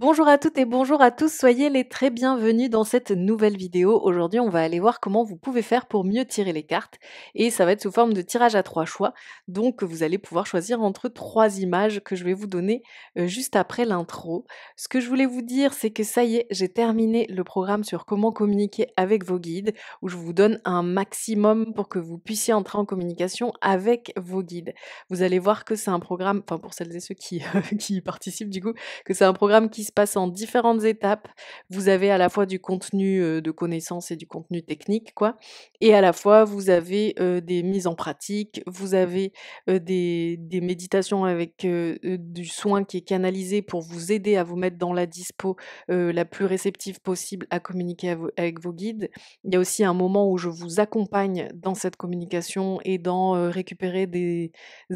Bonjour à toutes et bonjour à tous, soyez les très bienvenus dans cette nouvelle vidéo. Aujourd'hui on va aller voir comment vous pouvez faire pour mieux tirer les cartes et ça va être sous forme de tirage à trois choix. Donc vous allez pouvoir choisir entre trois images que je vais vous donner euh, juste après l'intro. Ce que je voulais vous dire c'est que ça y est, j'ai terminé le programme sur comment communiquer avec vos guides où je vous donne un maximum pour que vous puissiez entrer en communication avec vos guides. Vous allez voir que c'est un programme, enfin pour celles et ceux qui, qui participent du coup, que c'est un programme qui se passe en différentes étapes. Vous avez à la fois du contenu de connaissances et du contenu technique, quoi. Et à la fois, vous avez des mises en pratique, vous avez des, des, méditations avec du soin qui est canalisé pour vous aider à vous mettre dans la dispo la plus réceptive possible à communiquer avec vos guides. Il y a aussi un moment où je vous accompagne dans cette communication et dans récupérer des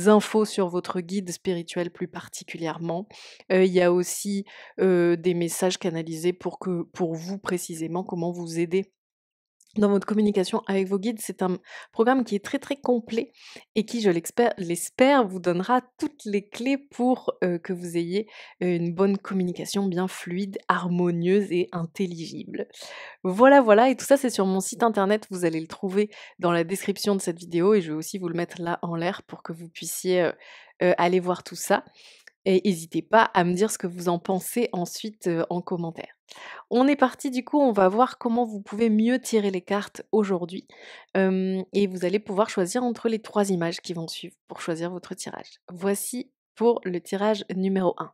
infos sur votre guide spirituel plus particulièrement. il y a aussi euh, des messages canalisés pour, que, pour vous précisément, comment vous aider dans votre communication avec vos guides. C'est un programme qui est très très complet et qui, je l'espère, vous donnera toutes les clés pour euh, que vous ayez euh, une bonne communication bien fluide, harmonieuse et intelligible. Voilà, voilà, et tout ça c'est sur mon site internet, vous allez le trouver dans la description de cette vidéo et je vais aussi vous le mettre là en l'air pour que vous puissiez aller voir tout ça. Et n'hésitez pas à me dire ce que vous en pensez ensuite en commentaire. On est parti du coup, on va voir comment vous pouvez mieux tirer les cartes aujourd'hui. et vous allez pouvoir choisir entre les trois images qui vont suivre pour choisir votre tirage. Voici pour le tirage numéro 1.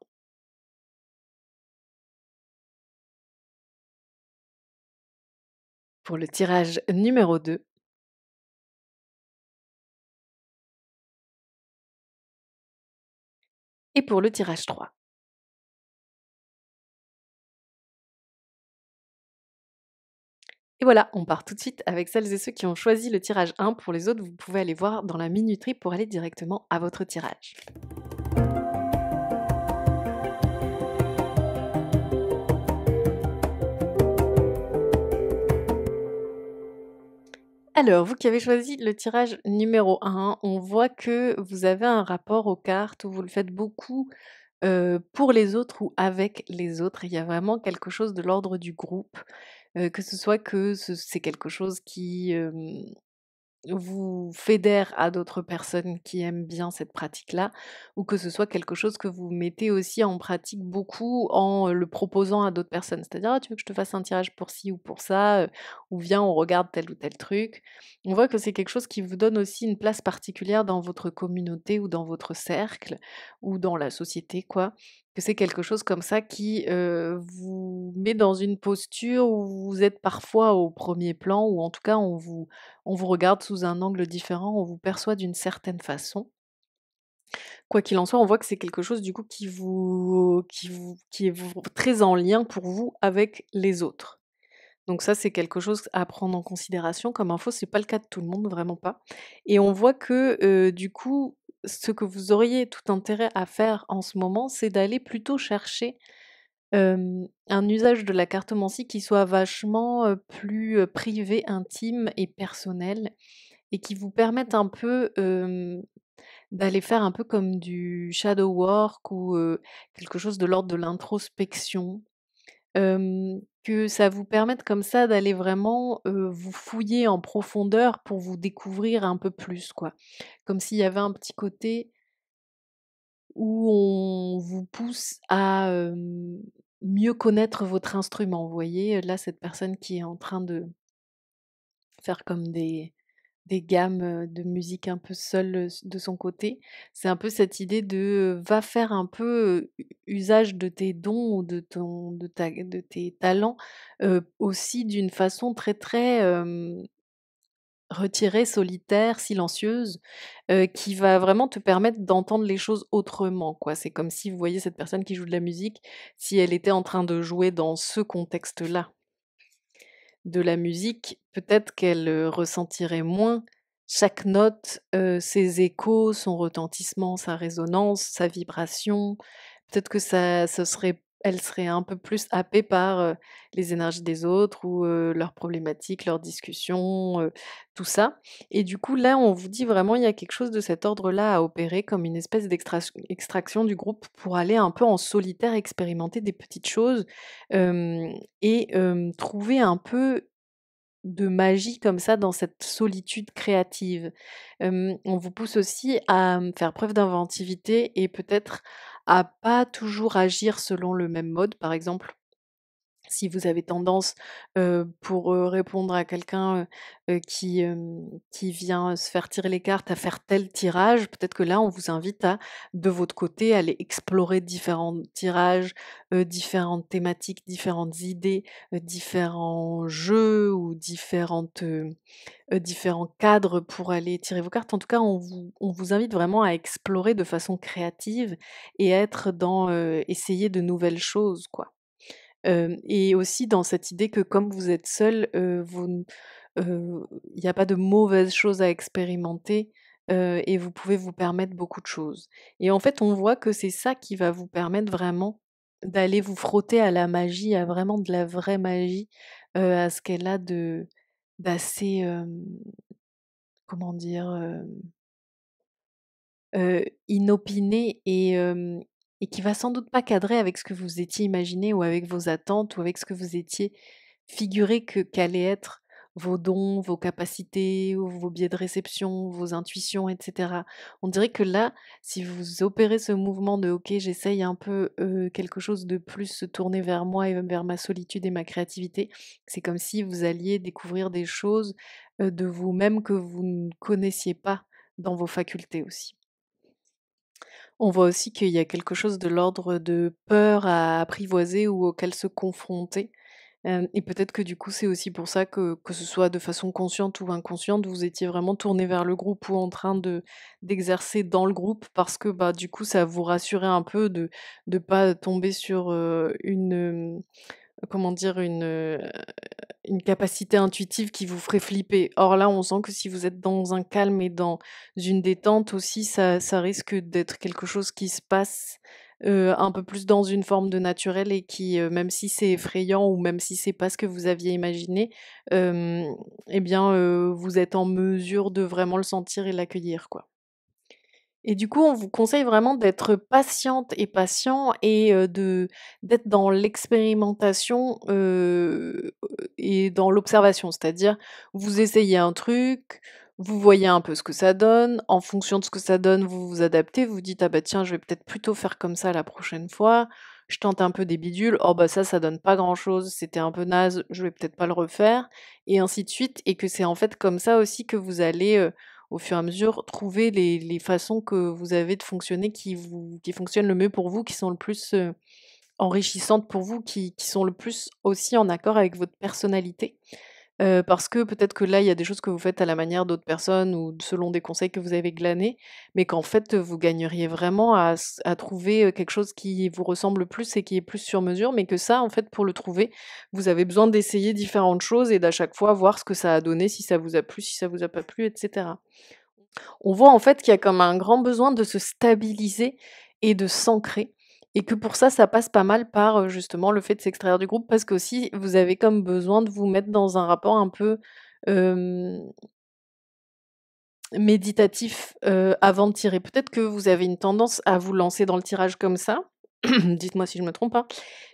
Pour le tirage numéro 2, et pour le tirage 3. Et voilà, on part tout de suite avec celles et ceux qui ont choisi le tirage 1. Pour les autres, vous pouvez aller voir dans la minuterie pour aller directement à votre tirage. Alors, vous qui avez choisi le tirage numéro 1, on voit que vous avez un rapport aux cartes où vous le faites beaucoup euh, pour les autres ou avec les autres. Il y a vraiment quelque chose de l'ordre du groupe, euh, que ce soit que c'est quelque chose qui, euh, vous fédère à d'autres personnes qui aiment bien cette pratique-là, ou que ce soit quelque chose que vous mettez aussi en pratique beaucoup en le proposant à d'autres personnes. C'est-à-dire, «Ah, tu veux que je te fasse un tirage pour ci ou pour ça, ou viens, on regarde tel ou tel truc. On voit que c'est quelque chose qui vous donne aussi une place particulière dans votre communauté ou dans votre cercle, ou dans la société, quoi, c'est quelque chose comme ça qui vous met dans une posture où vous êtes parfois au premier plan, ou en tout cas on vous, on vous regarde sous un angle différent, on vous perçoit d'une certaine façon. Quoi qu'il en soit, on voit que c'est quelque chose du coup qui vous, qui vous, qui est très en lien pour vous avec les autres. Donc ça, c'est quelque chose à prendre en considération comme info. C'est pas le cas de tout le monde, vraiment pas. Et on voit que du coup, ce que vous auriez tout intérêt à faire en ce moment, c'est d'aller plutôt chercher un usage de la cartomancie qui soit vachement plus privé, intime et personnel, et qui vous permette un peu d'aller faire un peu comme du shadow work ou quelque chose de l'ordre de l'introspection, que ça vous permette comme ça d'aller vraiment vous fouiller en profondeur pour vous découvrir un peu plus, quoi. Comme s'il y avait un petit côté où on vous pousse à mieux connaître votre instrument. Vous voyez, là, cette personne qui est en train de faire comme des, des gammes de musique un peu seule de son côté. C'est un peu cette idée de va faire un peu usage de tes dons ou de, ton, de, tes talents aussi d'une façon très très retirée, solitaire, silencieuse, qui va vraiment te permettre d'entendre les choses autrement. quoi. C'est comme si vous voyez cette personne qui joue de la musique, si elle était en train de jouer dans ce contexte-là de la musique, peut-être qu'elle ressentirait moins chaque note, ses échos, son retentissement, sa résonance, sa vibration. Peut-être que ça, ça serait elle serait un peu plus happée par les énergies des autres ou leurs problématiques, leurs discussions, tout ça. Et du coup, là, on vous dit vraiment, il y a quelque chose de cet ordre-là à opérer comme une espèce d'extraction du groupe pour aller un peu en solitaire, expérimenter des petites choses et trouver un peu de magie comme ça dans cette solitude créative. on vous pousse aussi à faire preuve d'inventivité et peut-être à pas toujours agir selon le même mode, par exemple si vous avez tendance pour répondre à quelqu'un qui, qui vient se faire tirer les cartes à faire tel tirage, peut-être que là, on vous invite à, de votre côté, aller explorer différents tirages, différentes thématiques, différentes idées, différents jeux ou différentes, différents cadres pour aller tirer vos cartes. En tout cas, on vous, invite vraiment à explorer de façon créative et à être dans essayer de nouvelles choses, quoi et aussi dans cette idée que comme vous êtes seul, il n'y a pas de mauvaises choses à expérimenter et vous pouvez vous permettre beaucoup de choses. Et en fait, on voit que c'est ça qui va vous permettre vraiment d'aller vous frotter à la magie, à vraiment de la vraie magie, à ce qu'elle a de d'assez comment dire euh, inopiné et, et qui va sans doute pas cadrer avec ce que vous étiez imaginé ou avec vos attentes ou avec ce que vous étiez figuré que qu'allait être vos dons, vos capacités, ou vos biais de réception, vos intuitions, etc. On dirait que là, si vous opérez ce mouvement de OK, j'essaye un peu euh, quelque chose de plus se tourner vers moi et vers ma solitude et ma créativité, c'est comme si vous alliez découvrir des choses euh, de vous-même que vous ne connaissiez pas dans vos facultés aussi. On voit aussi qu'il y a quelque chose de l'ordre de peur à apprivoiser ou auquel se confronter. et peut-être que du coup, c'est aussi pour ça que, que ce soit de façon consciente ou inconsciente, vous étiez vraiment tourné vers le groupe ou en train de d'exercer dans le groupe parce que bah du coup, ça vous rassurait un peu de ne pas tomber sur une comment dire, une, euh, une capacité intuitive qui vous ferait flipper. Or là, on sent que si vous êtes dans un calme et dans une détente aussi, ça, risque d'être quelque chose qui se passe euh, un peu plus dans une forme de naturel et qui, euh, même si c'est effrayant ou même si c'est pas ce que vous aviez imaginé, eh bien, vous êtes en mesure de vraiment le sentir et l'accueillir, quoi. Et du coup, on vous conseille vraiment d'être patiente et patient et euh, de d'être dans l'expérimentation euh, et dans l'observation. C'est-à-dire, vous essayez un truc, vous voyez un peu ce que ça donne. En fonction de ce que ça donne, vous vous adaptez. Vous dites ah bah tiens, je vais peut-être plutôt faire comme ça la prochaine fois. Je tente un peu des bidules. Oh bah ça, ça donne pas grand-chose. C'était un peu naze. Je vais peut-être pas le refaire. Et ainsi de suite. Et que c'est en fait comme ça aussi que vous allez euh, au fur et à mesure, trouver les, façons que vous avez de fonctionner qui, vous, qui fonctionnent le mieux pour vous, qui sont le plus euh, enrichissantes pour vous, qui, sont le plus aussi en accord avec votre personnalité parce que peut-être que là, il y a des choses que vous faites à la manière d'autres personnes ou selon des conseils que vous avez glanés, mais qu'en fait, vous gagneriez vraiment à trouver, quelque chose qui vous ressemble plus et qui est plus sur mesure, mais que ça, en fait, pour le trouver, vous avez besoin d'essayer différentes choses et d'à chaque fois voir ce que ça a donné, si ça vous a plu, si ça vous a pas plu etc. On voit, en fait, qu'il y a comme un grand besoin de se stabiliser et de s'ancrer et que pour ça, ça passe pas mal par justement le fait de s'extraire du groupe, parce que vous avez comme besoin de vous mettre dans un rapport un peu méditatif avant de tirer. Peut-être que vous avez une tendance à vous lancer dans le tirage comme ça, dites-moi si je me trompe, pas hein,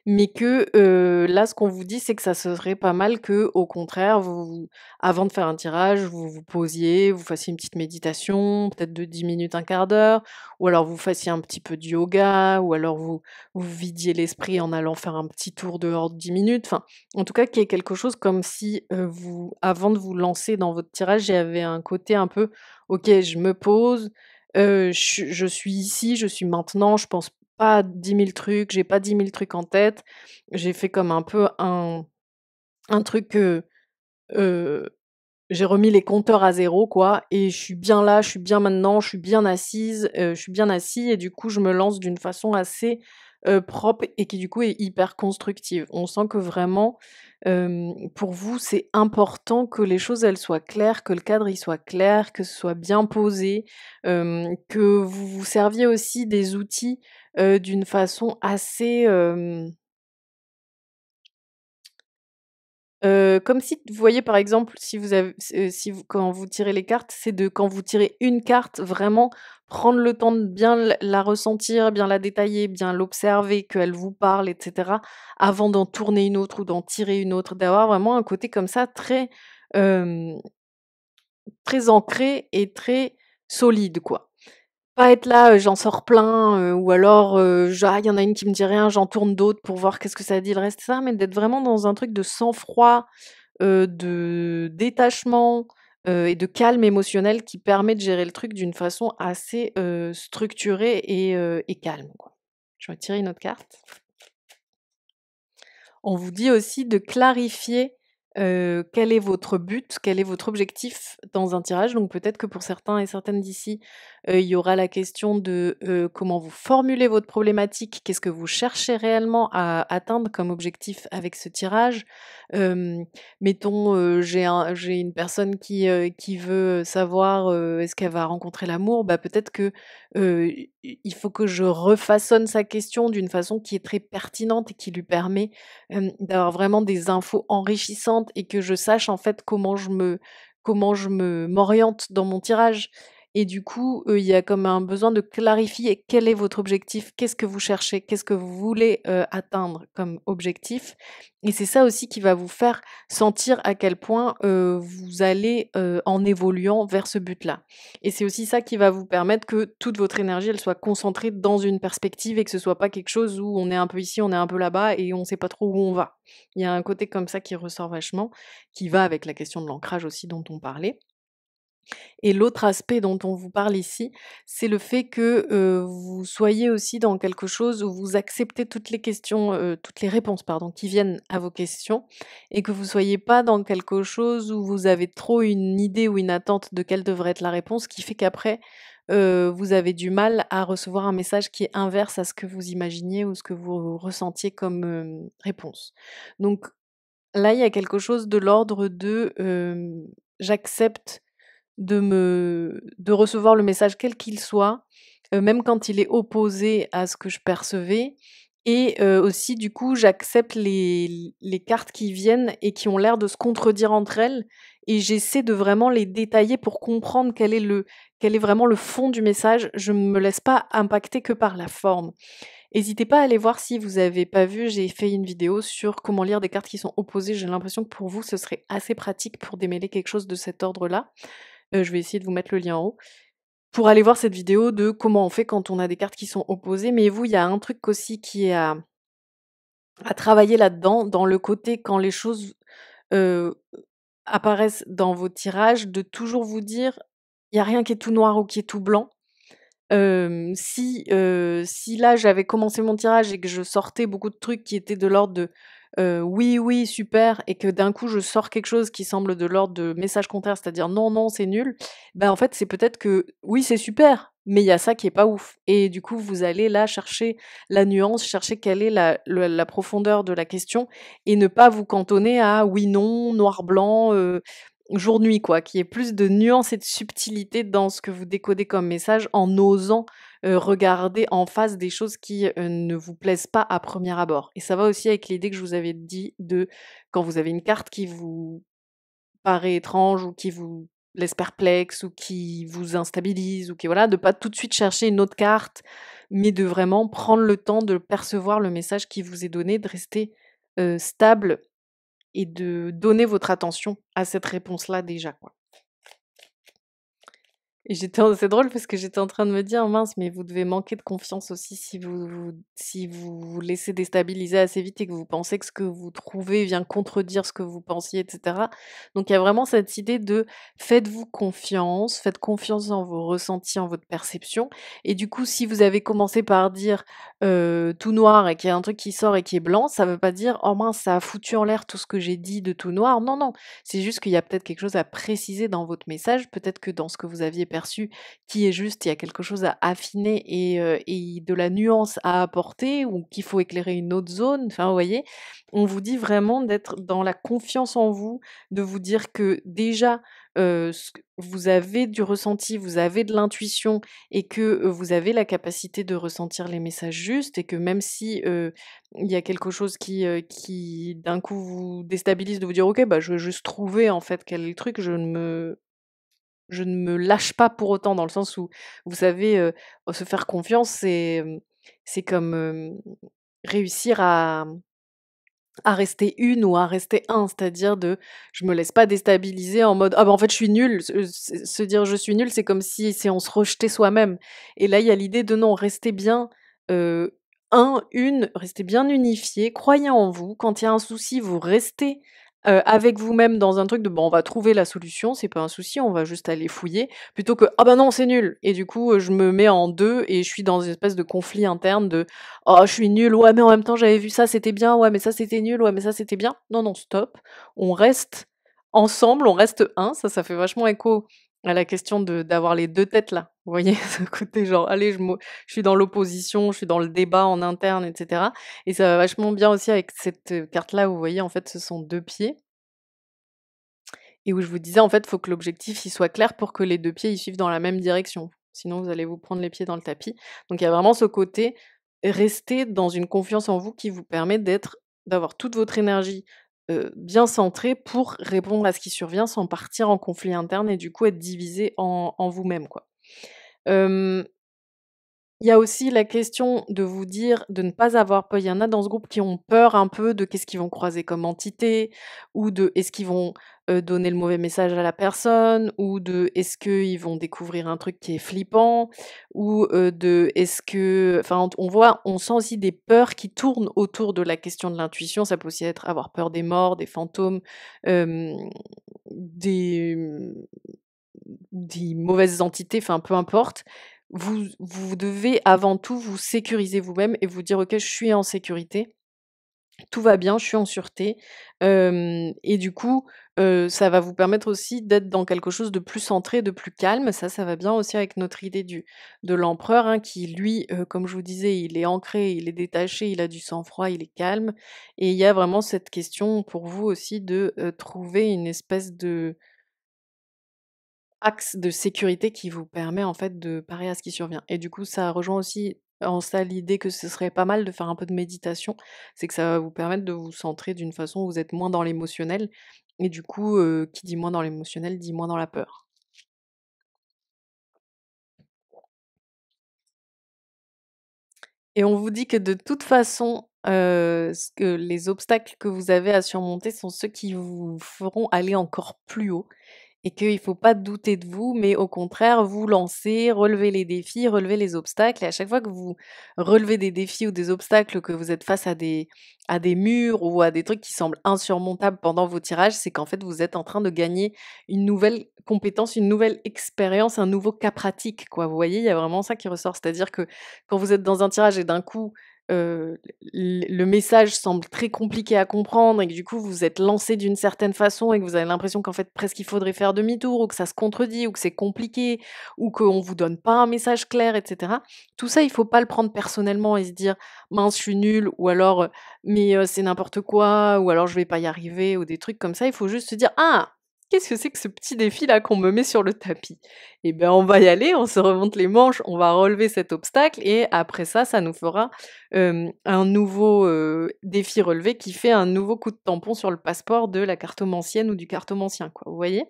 mais que euh, là, ce qu'on vous dit, c'est que ça serait pas mal que, au contraire, vous, avant de faire un tirage, vous vous posiez, vous fassiez une petite méditation, peut-être de 10 minutes, un quart d'heure, ou alors vous fassiez un petit peu de yoga, ou alors vous, vous vidiez l'esprit en allant faire un petit tour dehors de 10 minutes. Enfin, en tout cas, qu'il y ait quelque chose comme si euh, vous, avant de vous lancer dans votre tirage, il y avait un côté un peu, ok, je me pose. Euh, je, suis ici, je suis maintenant, je pense pas 10 000 trucs, j'ai pas 10 000 trucs en tête. J'ai fait comme un peu un, un truc que j'ai remis les compteurs à zéro, quoi. Et je suis bien là, je suis bien maintenant, je suis bien assise, je suis bien assis. Et du coup, je me lance d'une façon assez euh, propre et qui du coup est hyper constructive. On sent que vraiment, euh, pour vous, c'est important que les choses elles soient claires, que le cadre il soit clair, que ce soit bien posé, euh, que vous vous serviez aussi des outils d'une façon assez Euh, comme si vous voyez par exemple si vous si euh, quand vous tirez les cartes, c'est de quand vous tirez une carte vraiment prendre le temps de bien la ressentir, bien la détailler, bien l'observer, qu'elle vous parle, etc. Avant d'en tourner une autre ou d'en tirer une autre, d'avoir vraiment un côté comme ça très euh, très ancré et très solide quoi pas être là, euh, j'en sors plein, euh, ou alors euh, ah, il y en a une qui me dit rien, j'en tourne d'autres pour voir qu'est-ce que ça dit le reste, ça, mais d'être vraiment dans un truc de sang-froid, de détachement et de calme émotionnel qui permet de gérer le truc d'une façon assez structurée et, et calme. quoi. Je vais tirer une autre carte. On vous dit aussi de clarifier quel est votre but, quel est votre objectif dans un tirage. Donc peut-être que pour certains et certaines d'ici, il y aura la question de comment vous formulez votre problématique, qu'est-ce que vous cherchez réellement à atteindre comme objectif avec ce tirage. mettons, j'ai un, une personne qui, qui veut savoir est-ce qu'elle va rencontrer l'amour, bah peut-être que il faut que je refaçonne sa question d'une façon qui est très pertinente et qui lui permet d'avoir vraiment des infos enrichissantes et que je sache en fait comment je me comment je me m'oriente dans mon tirage et du coup, euh, il y a comme un besoin de clarifier quel est votre objectif, qu'est-ce que vous cherchez, qu'est-ce que vous voulez euh, atteindre comme objectif. Et c'est ça aussi qui va vous faire sentir à quel point euh, vous allez en évoluant vers ce but-là. Et c'est aussi ça qui va vous permettre que toute votre énergie, elle soit concentrée dans une perspective et que ce ne soit pas quelque chose où on est un peu ici, on est un peu là-bas et on ne sait pas trop où on va. Il y a un côté comme ça qui ressort vachement, qui va avec la question de l'ancrage aussi dont on parlait. Et l'autre aspect dont on vous parle ici, c'est le fait que vous soyez aussi dans quelque chose où vous acceptez toutes les questions, toutes les réponses, pardon, qui viennent à vos questions, et que vous soyez pas dans quelque chose où vous avez trop une idée ou une attente de quelle devrait être la réponse, qui fait qu'après vous avez du mal à recevoir un message qui est inverse à ce que vous imaginiez ou ce que vous ressentiez comme réponse. Donc là, il y a quelque chose de l'ordre de j'accepte de, me, de recevoir le message quel qu'il soit, euh, même quand il est opposé à ce que je percevais. Et euh, aussi, du coup, j'accepte les, cartes qui viennent et qui ont l'air de se contredire entre elles. Et j'essaie de vraiment les détailler pour comprendre quel est, le, quel est vraiment le fond du message. Je ne me laisse pas impacter que par la forme. N'hésitez pas à aller voir si vous n'avez pas vu, j'ai fait une vidéo sur comment lire des cartes qui sont opposées. J'ai l'impression que pour vous, ce serait assez pratique pour démêler quelque chose de cet ordre-là. Euh, je vais essayer de vous mettre le lien en haut, pour aller voir cette vidéo de comment on fait quand on a des cartes qui sont opposées. Mais vous, il y a un truc aussi qui est à, à travailler là-dedans, dans le côté quand les choses euh, apparaissent dans vos tirages, de toujours vous dire, il n'y a rien qui est tout noir ou qui est tout blanc. si, euh, si là j'avais commencé mon tirage et que je sortais beaucoup de trucs qui étaient de l'ordre de euh, oui, oui, super, et que d'un coup je sors quelque chose qui semble de l'ordre de message contraire, c'est-à-dire non, non, c'est nul, ben en fait c'est peut-être que oui, c'est super, mais il y a ça qui est pas ouf. Et du coup, vous allez là chercher la nuance, chercher quelle est la, profondeur de la question, et ne pas vous cantonner à oui, non, noir, blanc. Euh, jour-nuit, quoi, qu'il y ait plus de nuance et de subtilité dans ce que vous décodez comme message en osant euh, regarder en face des choses qui euh, ne vous plaisent pas à premier abord. Et ça va aussi avec l'idée que je vous avais dit de quand vous avez une carte qui vous paraît étrange ou qui vous laisse perplexe ou qui vous instabilise ou qui voilà, de pas tout de suite chercher une autre carte, mais de vraiment prendre le temps de percevoir le message qui vous est donné, de rester euh, stable et de donner votre attention à cette réponse-là déjà. Quoi. Et j'étais, c'est drôle parce que j'étais en train de me dire, mince, mais vous devez manquer de confiance aussi si vous, vous, si vous laissez déstabiliser assez vite et que vous pensez que ce que vous trouvez vient contredire ce que vous pensiez, etc. Donc il y a vraiment cette idée de faites-vous confiance, faites confiance en vos ressentis, en votre perception. Et du coup, si vous avez commencé par dire euh, tout noir et qu'il y a un truc qui sort et qui est blanc, ça ne veut pas dire, oh mince, ça a foutu en l'air tout ce que j'ai dit de tout noir. Non, non, c'est juste qu'il y a peut-être quelque chose à préciser dans votre message, peut-être que dans ce que vous aviez perçu qui est juste, il y a quelque chose à affiner et, de la nuance à apporter ou qu'il faut éclairer une autre zone. Enfin, vous voyez, on vous dit vraiment d'être dans la confiance en vous, de vous dire que déjà, vous avez du ressenti, vous avez de l'intuition et que vous avez la capacité de ressentir les messages justes et que même si il y a quelque chose qui, d'un coup vous déstabilise de vous dire ok bah je vais juste trouver en fait quel est le truc, je ne me je ne me lâche pas pour autant, dans le sens où, vous savez, oh, se faire confiance, c'est, c'est comme réussir à, rester une ou à rester un, c'est-à-dire de je me laisse pas déstabiliser en mode ah ben en fait je suis nul, se dire je suis nul c'est comme si c'est on se rejetait soi-même et là il y a l'idée de non rester bien un une rester bien unifié, croyant en vous, quand il y a un souci vous restez euh, avec vous-même dans un truc de bon, on va trouver la solution, c'est pas un souci, on va juste aller fouiller, plutôt que ah bah non, c'est nul. Et du coup, je me mets en deux et je suis dans une espèce de conflit interne de oh, je suis nul, ouais, mais en même temps, j'avais vu ça, c'était bien, ouais, mais ça, c'était nul, ouais, mais ça, c'était bien. Non, non, stop. On reste ensemble, on reste un. Ça, ça fait vachement écho à la question de d'avoir les deux têtes là. Vous voyez, ce côté genre, allez, je, je suis dans l'opposition, je suis dans le débat en interne, etc. Et ça va vachement bien aussi avec cette euh, carte-là où vous voyez, en fait, ce sont deux pieds. Et où je vous disais, en fait, il faut que l'objectif, il soit clair pour que les deux pieds, ils suivent dans la même direction. Sinon, vous allez vous prendre les pieds dans le tapis. Donc, il y a vraiment ce côté, rester dans une confiance en vous qui vous permet d'être, d'avoir toute votre énergie, euh, bien centré pour répondre à ce qui survient sans partir en conflit interne et du coup être divisé en, vous-même. quoi. il y a aussi la question de vous dire de ne pas avoir peur. Il y en a dans ce groupe qui ont peur un peu de qu'est-ce qu'ils vont croiser comme entité ou de est-ce qu'ils vont euh, donner le mauvais message à la personne, ou de est-ce qu'ils vont découvrir un truc qui est flippant, ou euh, de est-ce que... Enfin, on voit, on sent aussi des peurs qui tournent autour de la question de l'intuition. Ça peut aussi être avoir peur des morts, des fantômes, des, des mauvaises entités, enfin, peu importe. Vous, vous devez avant tout vous sécuriser vous-même et vous dire, OK, je suis en sécurité tout va bien, je suis en sûreté. et du coup, ça va vous permettre aussi d'être dans quelque chose de plus centré, de plus calme. Ça, ça va bien aussi avec notre idée du, de l'empereur, hein, qui, lui, comme je vous disais, il est ancré, il est détaché, il a du sang-froid, il est calme. Et il y a vraiment cette question pour vous aussi de trouver une espèce de axe de sécurité qui vous permet en fait de parer à ce qui survient. Et du coup, ça rejoint aussi en ça l'idée que ce serait pas mal de faire un peu de méditation, c'est que ça va vous permettre de vous centrer d'une façon où vous êtes moins dans l'émotionnel et du coup, qui dit moins dans l'émotionnel dit moins dans la peur. Et on vous dit que de toute façon, les obstacles que vous avez à surmonter sont ceux qui vous feront aller encore plus haut et qu'il faut pas douter de vous, mais au contraire, vous lancer, relever les défis, relever les obstacles. Et à chaque fois que vous relevez des défis ou des obstacles, que vous êtes face à des, à des murs ou à des trucs qui semblent insurmontables pendant vos tirages, c'est qu'en fait, vous êtes en train de gagner une nouvelle compétence, une nouvelle expérience, un nouveau cas pratique. Quoi. Vous voyez, il y a vraiment ça qui ressort. C'est-à-dire que quand vous êtes dans un tirage et d'un coup, euh, le message semble très compliqué à comprendre et que du coup vous êtes lancé d'une certaine façon et que vous avez l'impression qu'en fait presque il faudrait faire demi-tour ou que ça se contredit ou que c'est compliqué ou qu'on vous donne pas un message clair, etc. Tout ça, il faut pas le prendre personnellement et se dire mince, je suis nul ou alors euh, mais euh, c'est n'importe quoi ou alors je vais pas y arriver ou des trucs comme ça. Il faut juste se dire ah Qu'est-ce que c'est que ce petit défi-là qu'on me met sur le tapis Eh bien, on va y aller, on se remonte les manches, on va relever cet obstacle et après ça, ça nous fera un nouveau défi relevé qui fait un nouveau coup de tampon sur le passeport de la cartomancienne ou du cartomancien, quoi. Vous voyez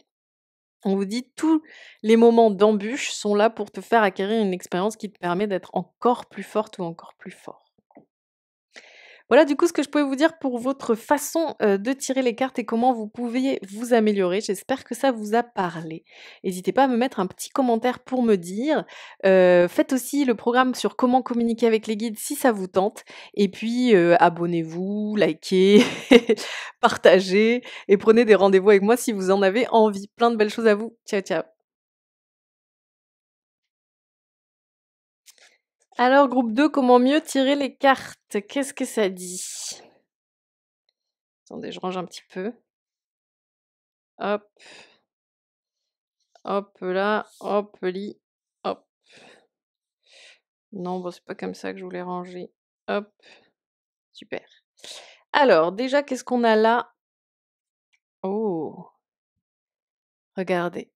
on vous dit tous les moments d'embûche sont là pour te faire acquérir une expérience qui te permet d'être encore plus forte ou encore plus fort. Voilà du coup ce que je pouvais vous dire pour votre façon euh, de tirer les cartes et comment vous pouvez vous améliorer. J'espère que ça vous a parlé. N'hésitez pas à me mettre un petit commentaire pour me dire. Euh, faites aussi le programme sur comment communiquer avec les guides si ça vous tente. Et puis euh, abonnez-vous, likez, partagez et prenez des rendez-vous avec moi si vous en avez envie. Plein de belles choses à vous. Ciao ciao Alors, groupe 2, comment mieux tirer les cartes Qu'est-ce que ça dit Attendez, je range un petit peu. Hop. Hop là, hop li, hop. Non, bon, c'est pas comme ça que je voulais ranger. Hop. Super. Alors, déjà, qu'est-ce qu'on a là Oh. Regardez.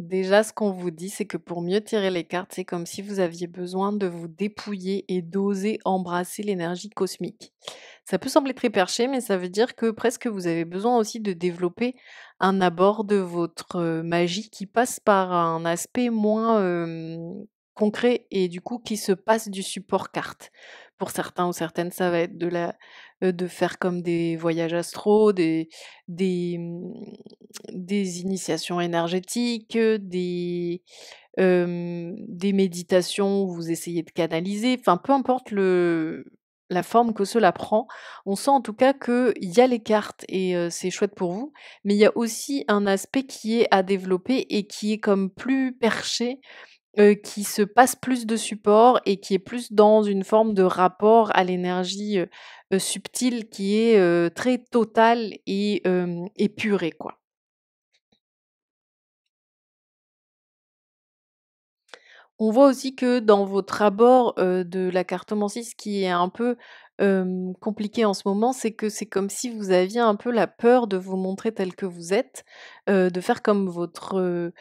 Déjà, ce qu'on vous dit, c'est que pour mieux tirer les cartes, c'est comme si vous aviez besoin de vous dépouiller et d'oser embrasser l'énergie cosmique. Ça peut sembler très perché, mais ça veut dire que presque vous avez besoin aussi de développer un abord de votre magie qui passe par un aspect moins concret et du coup qui se passe du support carte pour certains ou certaines, ça va être de, la, de faire comme des voyages astro, des, mmh, initiations énergétiques, des, méditations où vous essayez de canaliser, enfin peu importe le, la forme que cela prend, on sent en tout cas qu'il y a les cartes et c'est chouette pour vous, mais il y a aussi un aspect qui est à développer et qui est comme plus perché euh, qui se passe plus de support et qui est plus dans une forme de rapport à l'énergie, euh, euh, subtile qui est, très totale et épurée, quoi. On voit aussi que dans votre abord, de la cartomancie, ce qui est un peu compliqué en ce moment, c'est que c'est comme si vous aviez un peu la peur de vous montrer tel que vous êtes, de faire comme votre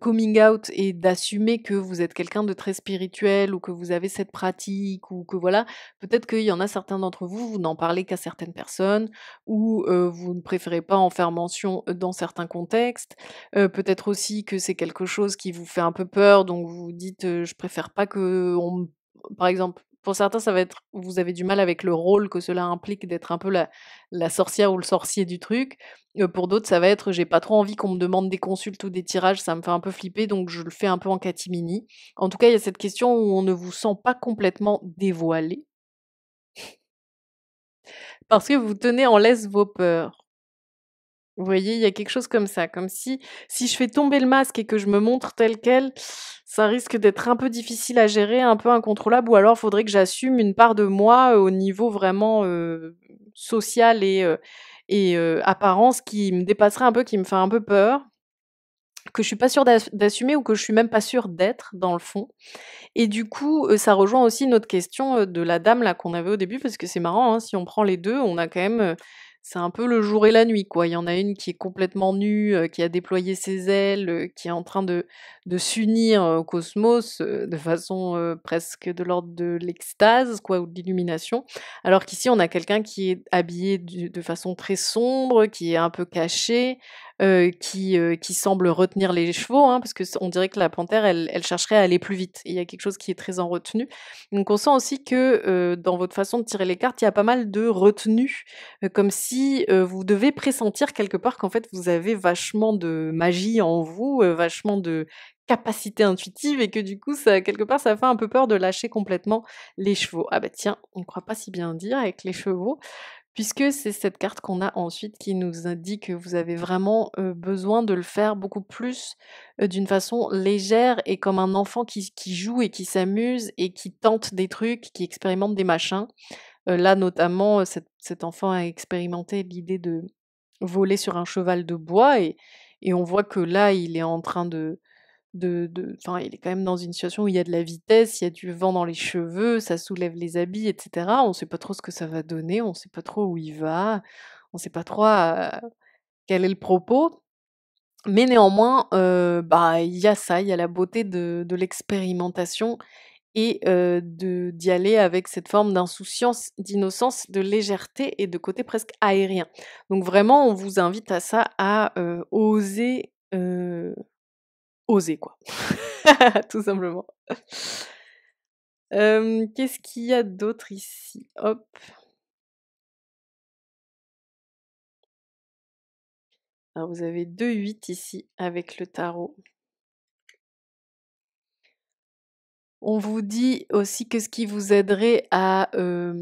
coming out et d'assumer que vous êtes quelqu'un de très spirituel ou que vous avez cette pratique ou que voilà. Peut-être qu'il y en a certains d'entre vous, vous n'en parlez qu'à certaines personnes ou vous ne préférez pas en faire mention dans certains contextes. Peut-être aussi que c'est quelque chose qui vous fait un peu peur, donc vous dites je préfère pas que on par exemple, pour certains, ça va être, vous avez du mal avec le rôle que cela implique d'être un peu la, sorcière ou le sorcier du truc. Euh, pour d'autres, ça va être, j'ai pas trop envie qu'on me demande des consultes ou des tirages, ça me fait un peu flipper, donc je le fais un peu en catimini. En tout cas, il y a cette question où on ne vous sent pas complètement dévoilé. Parce que vous tenez en laisse vos peurs. Vous voyez, il y a quelque chose comme ça, comme si si je fais tomber le masque et que je me montre tel quel, ça risque d'être un peu difficile à gérer, un peu incontrôlable, ou alors il faudrait que j'assume une part de moi au niveau vraiment social et, et apparence qui me dépasserait un peu, qui me fait un peu peur que je suis pas sûre d'assumer ou que je suis même pas sûre d'être dans le fond. Et du coup, ça rejoint aussi notre question de la dame là qu'on avait au début parce que c'est marrant. Hein, si on prend les deux, on a quand même c'est un peu le jour et la nuit, quoi. Il y en a une qui est complètement nue, euh, qui a déployé ses ailes, euh, qui est en train de, de s'unir euh, au cosmos de façon presque de l'ordre de l'extase, quoi, ou de l'illumination. Alors qu'ici, on a quelqu'un qui est habillé de façon très sombre, qui est un peu caché, euh, qui, euh, qui semble retenir les chevaux, hein, parce que on dirait que la panthère, elle, chercherait à aller plus vite. il y a quelque chose qui est très en retenue. Donc on sent aussi que euh, dans votre façon de tirer les cartes, il y a pas mal de retenue, comme si vous devez pressentir quelque part qu'en fait vous avez vachement de magie en vous, vachement de capacité intuitive et que du coup, ça, quelque part, ça fait un peu peur de lâcher complètement les chevaux. Ah bah tiens, on ne croit pas si bien dire avec les chevaux puisque c'est cette carte qu'on a ensuite qui nous indique que vous avez vraiment besoin de le faire beaucoup plus d'une façon légère et comme un enfant qui, joue et qui s'amuse et qui tente des trucs, qui expérimente des machins. là, notamment, cet, enfant a expérimenté l'idée de voler sur un cheval de bois et on voit que là, il est en train de, de, enfin, il est quand même dans une situation où il y a de la vitesse, il y a du vent dans les cheveux, ça soulève les habits, etc. On ne sait pas trop ce que ça va donner, on ne sait pas trop où il va, on ne sait pas trop euh, quel est le propos. Mais néanmoins, euh, bah, il y a ça, il y a la beauté de, de l'expérimentation et euh, de d'y aller avec cette forme d'insouciance, d'innocence, de légèreté et de côté presque aérien. Donc vraiment, on vous invite à ça, à oser oser, quoi. Tout simplement. Euh, qu'est-ce qu'il y a d'autre ici Hop. Alors ah, vous avez deux 8 ici avec le tarot. On vous dit aussi que ce qui vous aiderait à euh,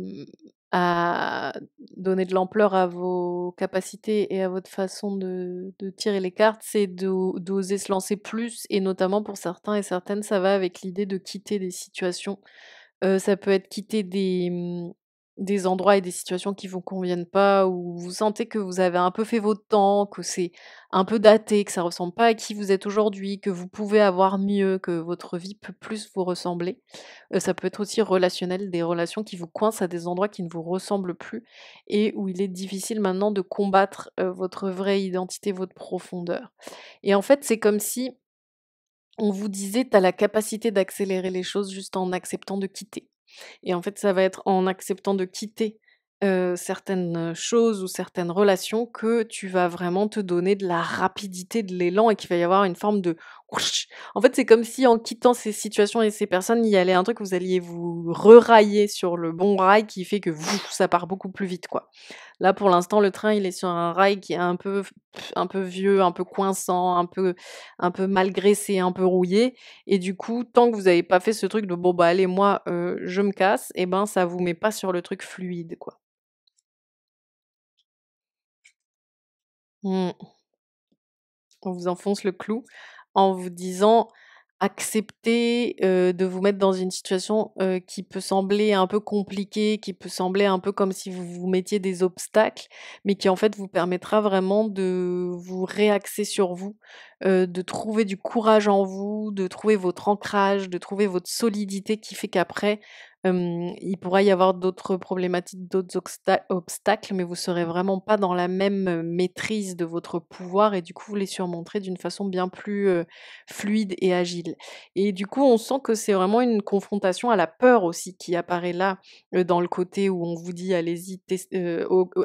à donner de l'ampleur à vos capacités et à votre façon de, tirer les cartes, c'est d'oser se lancer plus, et notamment pour certains et certaines, ça va avec l'idée de quitter des situations. Euh, ça peut être quitter des, mmh, des endroits et des situations qui vous conviennent pas, où vous sentez que vous avez un peu fait votre temps, que c'est un peu daté, que ça ressemble pas à qui vous êtes aujourd'hui, que vous pouvez avoir mieux, que votre vie peut plus vous ressembler. Euh, ça peut être aussi relationnel, des relations qui vous coincent à des endroits qui ne vous ressemblent plus et où il est difficile maintenant de combattre euh, votre vraie identité, votre profondeur. Et en fait, c'est comme si on vous disait, tu as la capacité d'accélérer les choses juste en acceptant de quitter. Et en fait, ça va être en acceptant de quitter certaines choses ou certaines relations que tu vas vraiment te donner de la rapidité, de l'élan et qu'il va y avoir une forme de en fait, c'est comme si en quittant ces situations et ces personnes, il y allait un truc, vous alliez vous rerailler sur le bon rail qui fait que ça part beaucoup plus vite, quoi. Là, pour l'instant, le train, il est sur un rail qui est un peu, un peu vieux, un peu coincant, un peu, un peu mal graissé, un peu rouillé. Et du coup, tant que vous n'avez pas fait ce truc de bon, bah, allez, moi, euh, je me casse, et eh ben, ça vous met pas sur le truc fluide, quoi. Mmh. On vous enfonce le clou en vous disant acceptez de vous mettre dans une situation qui peut sembler un peu compliquée, qui peut sembler un peu comme si vous vous mettiez des obstacles, mais qui en fait vous permettra vraiment de vous réaxer sur vous, de trouver du courage en vous, de trouver votre ancrage, de trouver votre solidité qui fait qu'après il pourra y avoir d'autres problématiques, d'autres obstacles, mais vous serez vraiment pas dans la même maîtrise de votre pouvoir et du coup vous les surmonterez d'une façon bien plus fluide et agile. Et du coup, on sent que c'est vraiment une confrontation à la peur aussi qui apparaît là dans le côté où on vous dit allez-y,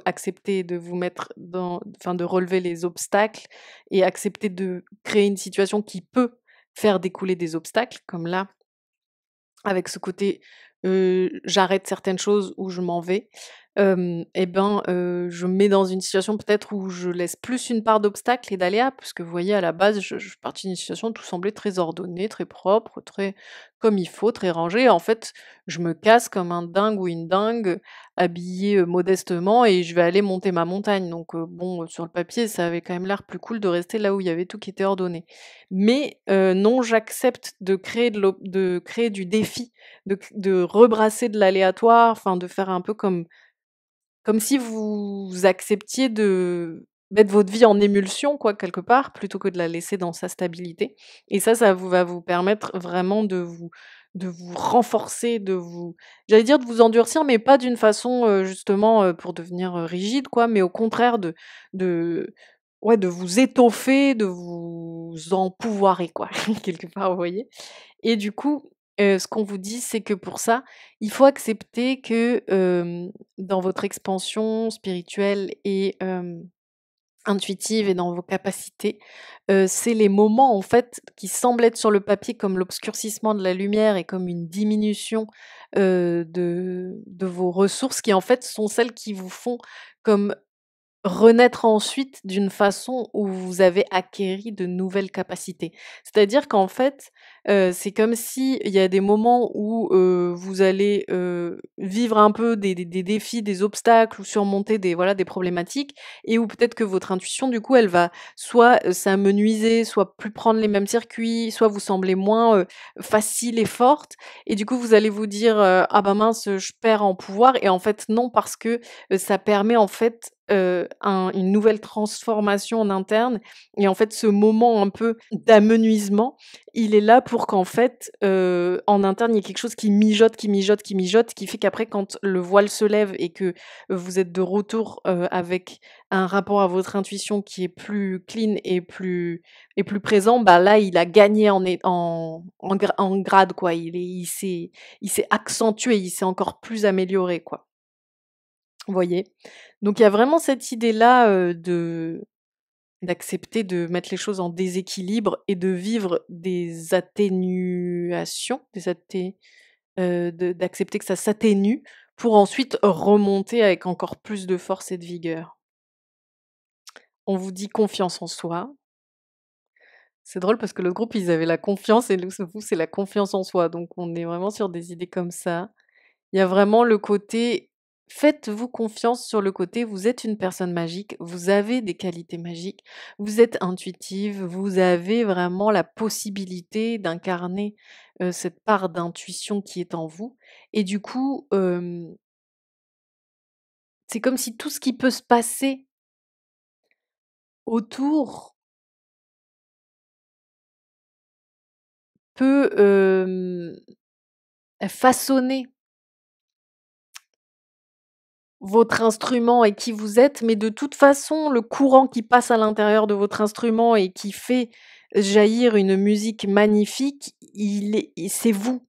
acceptez de vous mettre dans, enfin de relever les obstacles et acceptez de créer une situation qui peut faire découler des obstacles, comme là, avec ce côté j'arrête certaines choses ou je m'en vais eh ben, je me mets dans une situation peut-être où je laisse plus une part d'obstacles et d'aléas, parce que vous voyez, à la base, je, je suis partie d'une situation où tout semblait très ordonné, très propre, très comme il faut, très rangé. En fait, je me casse comme un dingue ou une dingue, habillée modestement, et je vais aller monter ma montagne. Donc, bon, sur le papier, ça avait quand même l'air plus cool de rester là où il y avait tout qui était ordonné. Mais non, j'accepte de créer, de, de créer du défi, de, de rebrasser de l'aléatoire, enfin, de faire un peu comme comme si vous acceptiez de mettre votre vie en émulsion, quoi, quelque part, plutôt que de la laisser dans sa stabilité. Et ça, ça vous, va vous permettre vraiment de vous, de vous renforcer, de vous, j'allais dire de vous endurcir, mais pas d'une façon justement pour devenir rigide, quoi, mais au contraire de, de, ouais, de vous étoffer, de vous empouvoirer, quoi, quelque part, vous voyez. Et du coup, ce qu'on vous dit, c'est que pour ça, il faut accepter que dans votre expansion spirituelle et intuitive et dans vos capacités, c'est les moments en fait qui semblent être sur le papier comme l'obscurcissement de la lumière et comme une diminution de vos ressources qui en fait sont celles qui vous font comme renaître ensuite d'une façon où vous avez acquéri de nouvelles capacités. C'est-à-dire qu'en fait, euh, c'est comme s'il y a des moments où euh, vous allez euh, vivre un peu des, des, défis, des obstacles ou surmonter des, voilà, des problématiques et où peut-être que votre intuition, du coup, elle va soit s'amenuiser, soit plus prendre les mêmes circuits, soit vous semblez moins facile et forte. Et du coup, vous allez vous dire, ah bah mince, je perds en pouvoir. Et en fait, non, parce que ça permet en fait euh, une nouvelle transformation en interne. Et en fait, ce moment un peu d'amenuisement, il est là pour qu'en fait, euh, en interne, il y ait quelque chose qui mijote, qui mijote, qui mijote, qui fait qu'après, quand le voile se lève et que vous êtes de retour euh, avec un rapport à votre intuition qui est plus clean et plus, et plus présent, bah là, il a gagné en, en, en, grade, quoi. Il s'est il s'est accentué, il s'est encore plus amélioré, quoi. Vous voyez Donc il y a vraiment cette idée-là de d'accepter de mettre les choses en déséquilibre et de vivre des atténuations, des d'accepter que ça s'atténue pour ensuite remonter avec encore plus de force et de vigueur. On vous dit confiance en soi. C'est drôle parce que le groupe, ils avaient la confiance et vous, c'est la confiance en soi. Donc on est vraiment sur des idées comme ça. Il y a vraiment le côté Faites-vous confiance sur le côté, vous êtes une personne magique, vous avez des qualités magiques, vous êtes intuitive, vous avez vraiment la possibilité d'incarner euh, cette part d'intuition qui est en vous. Et du coup, c'est comme si tout ce qui peut se passer autour peut façonner votre instrument et qui vous êtes, mais de toute façon, le courant qui passe à l'intérieur de votre instrument et qui fait jaillir une musique magnifique, il est, c'est vous.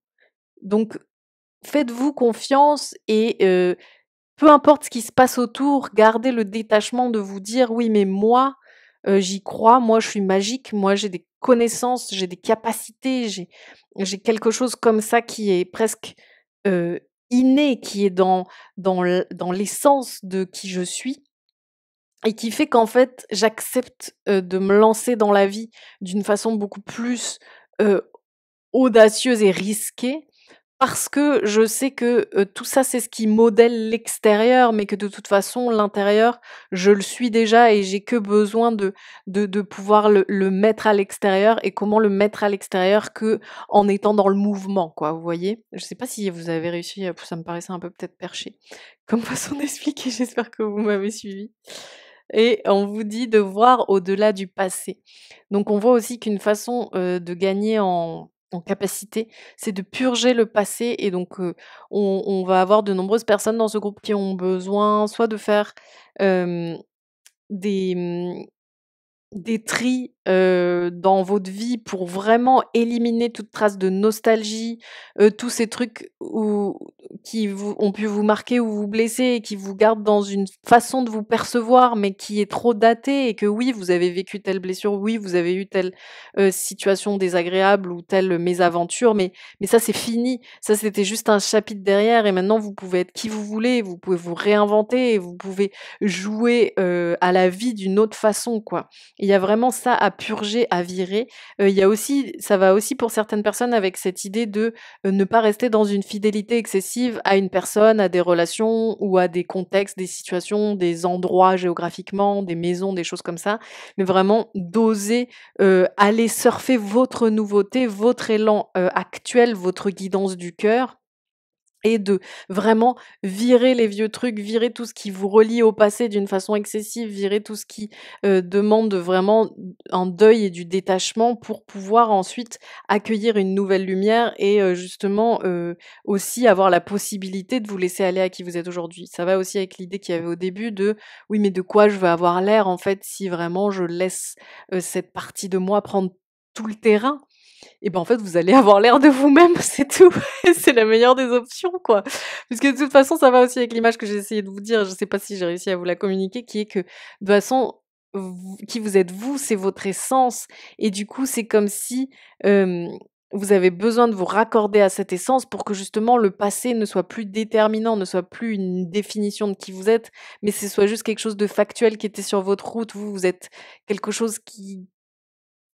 Donc, faites-vous confiance et euh, peu importe ce qui se passe autour, gardez le détachement de vous dire oui, mais moi, euh, j'y crois, moi, je suis magique, moi, j'ai des connaissances, j'ai des capacités, j'ai, quelque chose comme ça qui est presque euh, inné, qui est dans, dans l'essence de qui je suis et qui fait qu'en fait, j'accepte de me lancer dans la vie d'une façon beaucoup plus audacieuse et risquée parce que je sais que euh, tout ça, c'est ce qui modèle l'extérieur, mais que de toute façon, l'intérieur, je le suis déjà et j'ai que besoin de, de, pouvoir le, mettre à l'extérieur et comment le mettre à l'extérieur que en étant dans le mouvement, quoi, vous voyez Je ne sais pas si vous avez réussi, euh, ça me paraissait un peu peut-être perché comme façon d'expliquer, j'espère que vous m'avez suivi et on vous dit de voir au-delà du passé. Donc on voit aussi qu'une façon euh, de gagner en, en capacité, c'est de purger le passé. Et donc, on, va avoir de nombreuses personnes dans ce groupe qui ont besoin soit de faire des, mmh, des tris dans votre vie pour vraiment éliminer toute trace de nostalgie, tous ces trucs où, qui vous, ont pu vous marquer ou vous blesser et qui vous gardent dans une façon de vous percevoir mais qui est trop datée et que oui, vous avez vécu telle blessure, oui, vous avez eu telle situation désagréable ou telle mésaventure, mais, mais ça c'est fini, ça c'était juste un chapitre derrière et maintenant vous pouvez être qui vous voulez, vous pouvez vous réinventer, et vous pouvez jouer à la vie d'une autre façon, quoi. Il y a vraiment ça à purger, à virer. Euh, il y a aussi, ça va aussi pour certaines personnes avec cette idée de euh, ne pas rester dans une fidélité excessive à une personne, à des relations ou à des contextes, des situations, des endroits géographiquement, des maisons, des choses comme ça. Mais vraiment d'oser euh, aller surfer votre nouveauté, votre élan actuel, votre guidance du cœur et de vraiment virer les vieux trucs, virer tout ce qui vous relie au passé d'une façon excessive, virer tout ce qui demande vraiment un deuil et du détachement pour pouvoir ensuite accueillir une nouvelle lumière et justement aussi avoir la possibilité de vous laisser aller à qui vous êtes aujourd'hui. Ça va aussi avec l'idée qu'il y avait au début de oui mais de quoi je veux avoir l'air en fait si vraiment je laisse cette partie de moi prendre tout le terrain et ben en fait vous allez avoir l'air de vous-même, c'est tout. c'est la meilleure des options quoi. Puisque de toute façon ça va aussi avec l'image que j'ai essayé de vous dire, je ne sais pas si j'ai réussi à vous la communiquer, qui est que de toute façon qui vous êtes vous, c'est votre essence et du coup c'est comme si vous avez besoin de vous raccorder à cette essence pour que justement le passé ne soit plus déterminant, ne soit plus une définition de qui vous êtes, mais ce soit juste quelque chose de factuel qui était sur votre route. Vous, vous êtes quelque chose qui,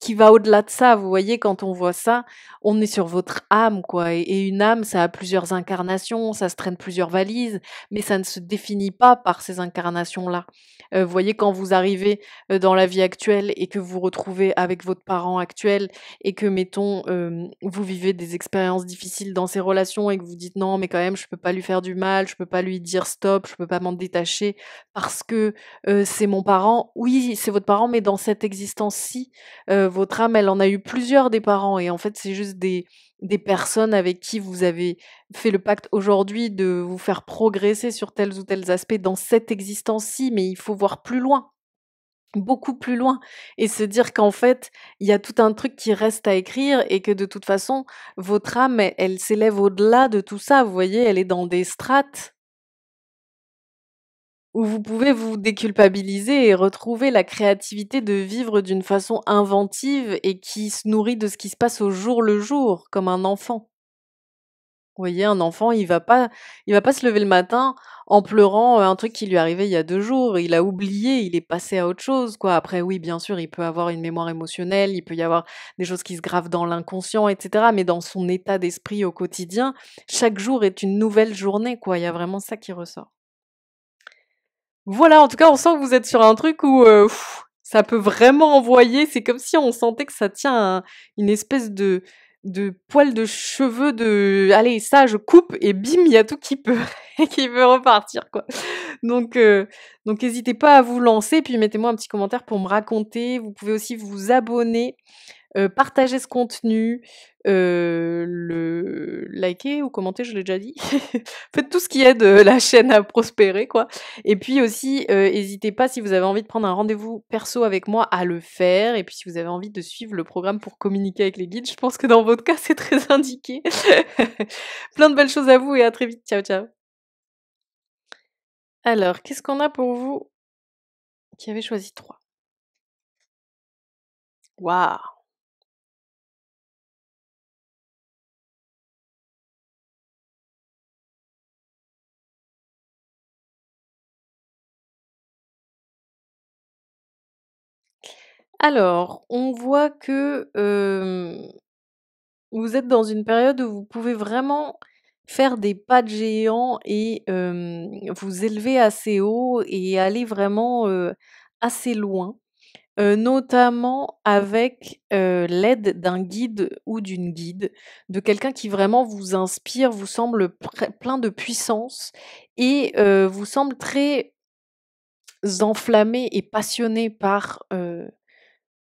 qui va au-delà de ça. Vous voyez, quand on voit ça, on est sur votre âme, quoi. Et, une âme, ça a plusieurs incarnations, ça se traîne plusieurs valises, mais ça ne se définit pas par ces incarnations-là. Euh, vous voyez, quand vous arrivez euh, dans la vie actuelle et que vous vous retrouvez avec votre parent actuel et que, mettons, euh, vous vivez des expériences difficiles dans ces relations et que vous dites non, mais quand même, je peux pas lui faire du mal, je peux pas lui dire stop, je peux pas m'en détacher parce que c'est mon parent. Oui, c'est votre parent, mais dans cette existence-ci, votre âme, elle en a eu plusieurs des parents. Et en fait, c'est juste des, des personnes avec qui vous avez fait le pacte aujourd'hui de vous faire progresser sur tels ou tels aspects dans cette existence-ci. Mais il faut voir plus loin beaucoup plus loin et se dire qu'en fait, il y a tout un truc qui reste à écrire et que de toute façon, votre âme, elle, elle s'élève au-delà de tout ça. Vous voyez, elle est dans des strates où vous pouvez vous déculpabiliser et retrouver la créativité de vivre d'une façon inventive et qui se nourrit de ce qui se passe au jour le jour, comme un enfant. Vous voyez, un enfant, il va pas, il va pas se lever le matin en pleurant euh, un truc qui lui arrivait il y a deux jours. Il a oublié, il est passé à autre chose, quoi. Après, oui, bien sûr, il peut avoir une mémoire émotionnelle, il peut y avoir des choses qui se gravent dans l'inconscient, etc. Mais dans son état d'esprit au quotidien, chaque jour est une nouvelle journée, quoi. Il y a vraiment ça qui ressort. Voilà, en tout cas, on sent que vous êtes sur un truc où euh, ça peut vraiment envoyer. C'est comme si on sentait que ça tient une espèce de, de poils de cheveux de allez ça je coupe et bim il y a tout qui peut qui peut repartir quoi donc euh, donc n'hésitez pas à vous lancer puis mettez-moi un petit commentaire pour me raconter vous pouvez aussi vous abonner euh, partagez ce contenu, likez euh, le liker ou commentez, je l'ai déjà dit. Faites tout ce qui aide euh, la chaîne à prospérer, quoi. Et puis aussi, n'hésitez pas si vous avez envie de prendre un rendez-vous perso avec moi à le faire. Et puis si vous avez envie de suivre le programme pour communiquer avec les guides, je pense que dans votre cas, c'est très indiqué. Plein de belles choses à vous et à très vite. Ciao, ciao. Alors, qu'est-ce qu'on a pour vous qui avez choisi trois Waouh Alors, on voit que, vous êtes dans une période où vous pouvez vraiment faire des pas de géant et vous élever assez haut et aller vraiment, assez loin, notamment avec, l'aide d'un guide ou d'une guide, de quelqu'un qui vraiment vous inspire, vous semble plein de puissance et vous semble très enflammé et passionné par,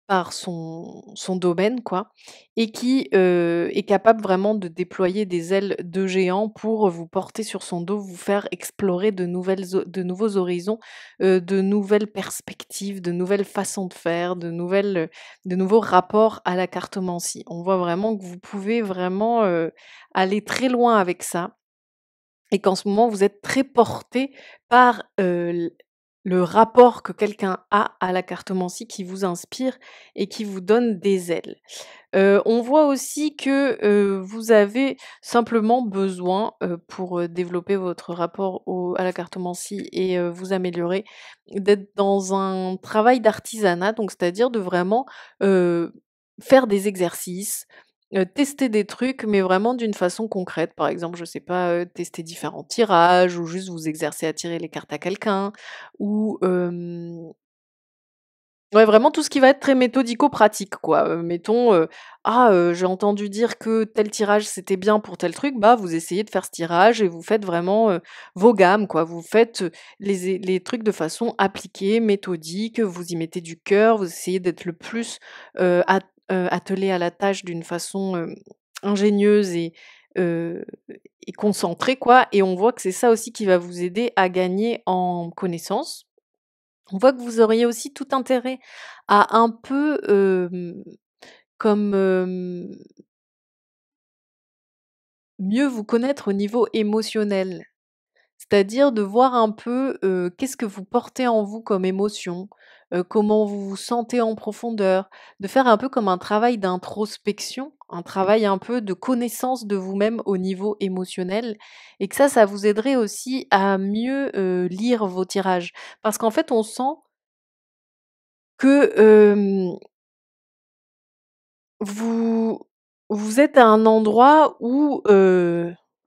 par son, domaine, quoi, et qui euh, est capable vraiment de déployer des ailes de géant pour euh, vous porter sur son dos, vous faire explorer de, nouvelles, de nouveaux horizons, euh, de nouvelles perspectives, de nouvelles façons de faire, de, nouvelles, de nouveaux rapports à la cartomancie. On voit vraiment que vous pouvez vraiment aller très loin avec ça et qu'en ce moment vous êtes très porté par le rapport que quelqu'un a à la cartomancie qui vous inspire et qui vous donne des ailes. Euh, on voit aussi que euh, vous avez simplement besoin euh, pour développer votre rapport à la cartomancie et vous améliorer d'être dans un travail d'artisanat, donc c'est-à-dire de vraiment faire des exercices, euh, tester des trucs, mais vraiment d'une façon concrète. Par exemple, je sais pas, euh, tester différents tirages, ou juste vous exercer à tirer les cartes à quelqu'un, ou Ouais, vraiment tout ce qui va être très méthodico-pratique, quoi. Euh, mettons, ah, j'ai entendu dire que tel tirage c'était bien pour tel truc, bah vous essayez de faire ce tirage et vous faites vraiment vos gammes, quoi. Vous faites les, trucs de façon appliquée, méthodique, vous y mettez du cœur, vous essayez d'être le plus euh, attelé à la tâche d'une façon ingénieuse et, concentrée. et quoi. Et on voit que c'est ça aussi qui va vous aider à gagner en connaissances. On voit que vous auriez aussi tout intérêt à un peu comme mieux vous connaître au niveau émotionnel. C'est-à-dire de voir un peu qu'est-ce que vous portez en vous comme émotion, euh, comment vous vous sentez en profondeur, de faire un peu comme un travail d'introspection, un travail un peu de connaissance de vous-même au niveau émotionnel, et que ça, ça vous aiderait aussi à mieux euh, lire vos tirages. Parce qu'en fait, on sent que vous, vous êtes à un endroit où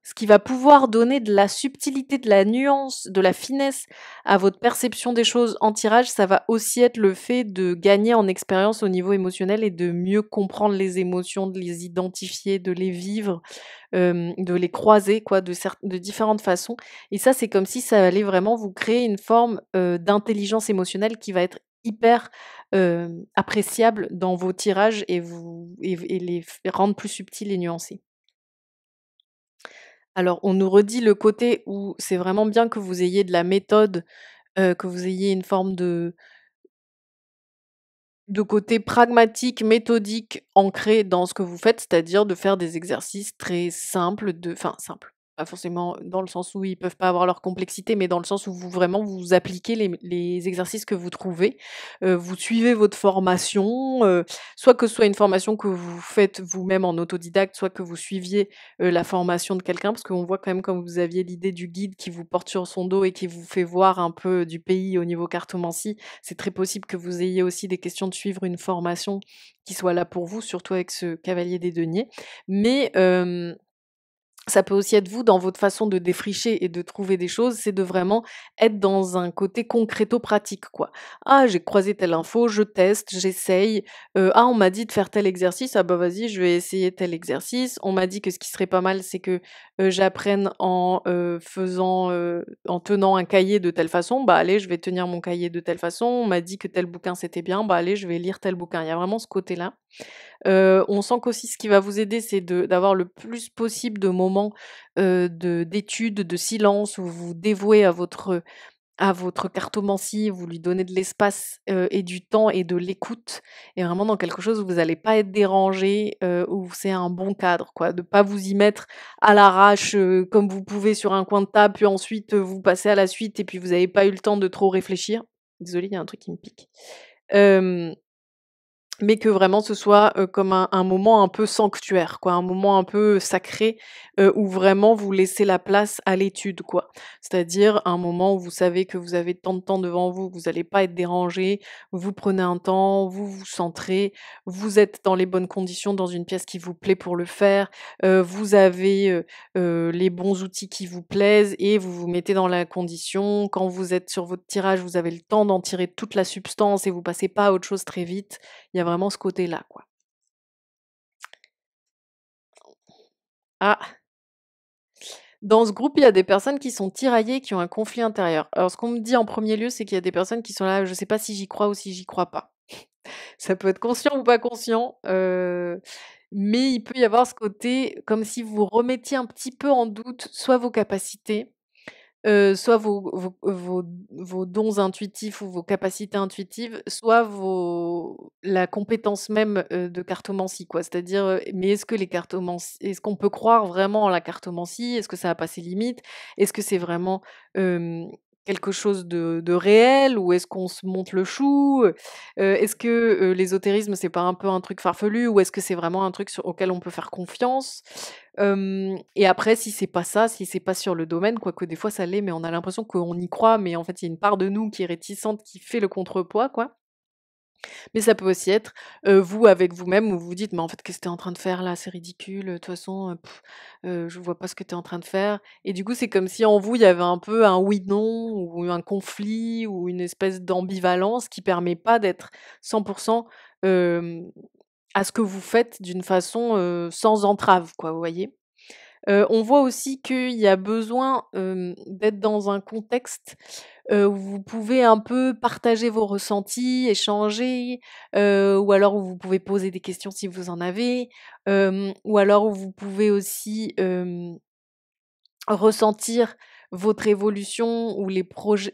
ce qui va pouvoir donner de la subtilité, de la nuance, de la finesse à votre perception des choses en tirage, ça va aussi être le fait de gagner en expérience au niveau émotionnel et de mieux comprendre les émotions, de les identifier, de les vivre, de les croiser quoi, de, différentes façons. Et ça, c'est comme si ça allait vraiment vous créer une forme d'intelligence émotionnelle qui va être hyper appréciable dans vos tirages et, vous, les rendre plus subtils et nuancés. Alors, on nous redit le côté où c'est vraiment bien que vous ayez de la méthode, euh, que vous ayez une forme de de côté pragmatique, méthodique, ancré dans ce que vous faites, c'est-à-dire de faire des exercices très simples de enfin simples pas forcément dans le sens où ils peuvent pas avoir leur complexité, mais dans le sens où vous vraiment vous appliquez les, exercices que vous trouvez, euh, vous suivez votre formation, euh, soit que ce soit une formation que vous faites vous-même en autodidacte, soit que vous suiviez euh, la formation de quelqu'un, parce qu'on voit quand même comme vous aviez l'idée du guide qui vous porte sur son dos et qui vous fait voir un peu du pays au niveau cartomancie, c'est très possible que vous ayez aussi des questions de suivre une formation qui soit là pour vous, surtout avec ce cavalier des deniers, mais ça peut aussi être vous dans votre façon de défricher et de trouver des choses, c'est de vraiment être dans un côté au pratique quoi. Ah, j'ai croisé telle info, je teste, j'essaye. Euh, ah, on m'a dit de faire tel exercice, ah bah vas-y, je vais essayer tel exercice. On m'a dit que ce qui serait pas mal, c'est que euh, j'apprenne en euh, faisant, en tenant un cahier de telle façon, bah allez, je vais tenir mon cahier de telle façon. On m'a dit que tel bouquin c'était bien, bah allez, je vais lire tel bouquin. Il y a vraiment ce côté-là on sent qu'aussi ce qui va vous aider, c'est d'avoir le plus possible de moments euh, d'études, de, silence, où vous vous dévouez à votre, à votre cartomancie, vous lui donnez de l'espace et du temps et de l'écoute, et vraiment dans quelque chose où vous n'allez pas être dérangé, où c'est un bon cadre, quoi, de pas vous y mettre à l'arrache comme vous pouvez sur un coin de table, puis ensuite vous passez à la suite et puis vous n'avez pas eu le temps de trop réfléchir. Désolée, il y a un truc qui me pique mais que vraiment ce soit comme un, moment un peu sanctuaire, quoi, un moment un peu sacré où vraiment vous laissez la place à l'étude, quoi. C'est-à-dire un moment où vous savez que vous avez tant de temps devant vous, vous n'allez pas être dérangé, vous prenez un temps, vous vous centrez, vous êtes dans les bonnes conditions, dans une pièce qui vous plaît pour le faire, vous avez les bons outils qui vous plaisent et vous vous mettez dans la condition. Quand vous êtes sur votre tirage, vous avez le temps d'en tirer toute la substance et vous passez pas à autre chose très vite. Il y a vraiment ce côté-là, quoi. Ah Dans ce groupe, il y a des personnes qui sont tiraillées, qui ont un conflit intérieur. Alors, ce qu'on me dit en premier lieu, c'est qu'il y a des personnes qui sont là, je ne sais pas si j'y crois ou si j'y crois pas. Ça peut être conscient ou pas conscient. mais il peut y avoir ce côté comme si vous remettiez un petit peu en doute soit vos capacités, euh, soit vos, dons intuitifs ou vos capacités intuitives, soit vos, la compétence même euh, de cartomancie, quoi. C'est-à-dire, euh, mais est-ce que les est-ce qu'on peut croire vraiment en la cartomancie Est-ce que ça a passé limites Est-ce que c'est vraiment quelque chose de, de réel ou est-ce qu'on se monte le chou? Euh, est-ce que, l'ésotérisme, c'est pas un peu un truc farfelu ou est-ce que c'est vraiment un truc sur auquel on peut faire confiance? et après si c'est pas ça, si c'est pas sur le domaine, quoique des fois ça l'est, mais on a l'impression qu'on y croit, mais en fait, il y a une part de nous qui est réticente, qui fait le contrepoids, quoi. Mais ça peut aussi être vous avec vous-même où vous vous dites mais en fait qu'est-ce que tu es en train de faire là, c'est ridicule, de toute façon je vois pas ce que tu es en train de faire et du coup c'est comme si en vous il y avait un peu un oui non ou un conflit ou une espèce d'ambivalence qui permet pas d'être 100% à ce que vous faites d'une façon sans entrave quoi, vous voyez. on voit aussi qu'il y a besoin d'être dans un contexte où vous pouvez un peu partager vos ressentis, échanger, ou alors où vous pouvez poser des questions si vous en avez, ou alors où vous pouvez aussi ressentir votre évolution ou les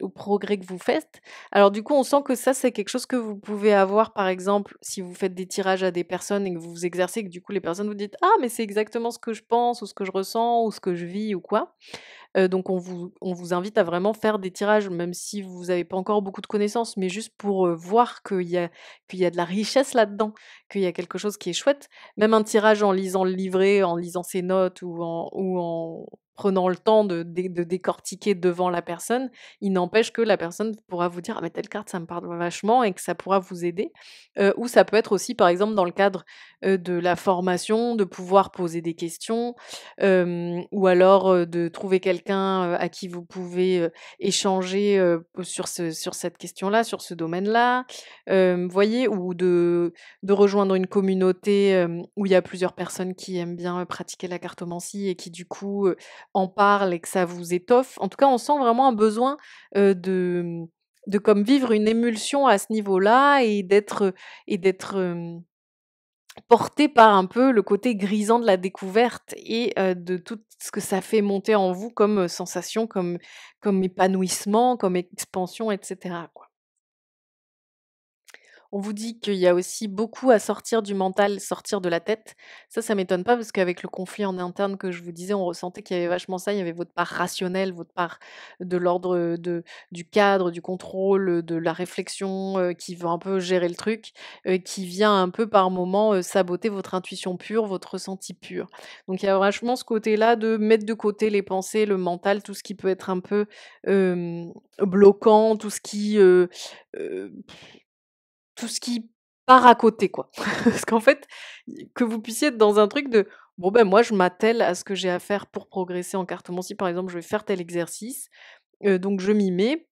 ou progrès que vous faites. Alors du coup, on sent que ça, c'est quelque chose que vous pouvez avoir, par exemple, si vous faites des tirages à des personnes et que vous vous exercez, et que du coup les personnes vous disent ⁇ Ah, mais c'est exactement ce que je pense ou ce que je ressens ou ce que je vis ou quoi ⁇ donc on vous, on vous invite à vraiment faire des tirages, même si vous n'avez pas encore beaucoup de connaissances, mais juste pour voir qu'il y, a, y a de la richesse là-dedans, qu'il y a quelque chose qui est chouette. Même un tirage en lisant le livret, en lisant ses notes ou en, ou en, prenant le temps de, de, décortiquer devant la personne, il n'empêche que la personne pourra vous dire ah mais telle carte ça me parle vachement et que ça pourra vous aider. Euh, ou ça peut être aussi par exemple dans le cadre euh, de la formation de pouvoir poser des questions ou alors de trouver quelqu'un à qui vous pouvez échanger sur ce sur cette question là, sur ce domaine là, euh, voyez ou de de rejoindre une communauté où il y a plusieurs personnes qui aiment bien pratiquer la cartomancie et qui du coup en parle et que ça vous étoffe. En tout cas, on sent vraiment un besoin de, mmh, de comme vivre une émulsion à ce niveau-là et d'être et d'être porté par un peu le côté grisant de la découverte et de tout ce que ça fait monter en vous comme sensation, comme, comme épanouissement, comme expansion, etc. On vous dit qu'il y a aussi beaucoup à sortir du mental, sortir de la tête. Ça, ça m'étonne pas parce qu'avec le conflit en interne que je vous disais, on ressentait qu'il y avait vachement ça. Il y avait votre part rationnelle, votre part de l'ordre du cadre, du contrôle, de la réflexion euh, qui veut un peu gérer le truc, euh, qui vient un peu par moment euh, saboter votre intuition pure, votre ressenti pur. Donc il y a vachement ce côté-là de mettre de côté les pensées, le mental, tout ce qui peut être un peu bloquant, tout ce qui tout ce qui part à côté, quoi. Parce qu'en fait, que vous puissiez être dans un truc de bon ben moi je m'attelle à ce que j'ai à faire pour progresser en cartomancie, par exemple, je vais faire tel exercice, euh, donc je m'y mets